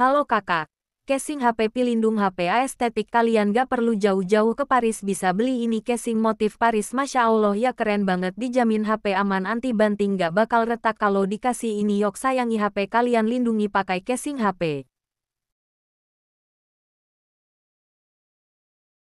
Halo kakak, casing HP pelindung HP estetik kalian gak perlu jauh-jauh ke Paris bisa beli ini casing motif Paris Masya Allah ya keren banget dijamin HP aman anti banting gak bakal retak kalau dikasih ini yok sayangi HP kalian lindungi pakai casing HP.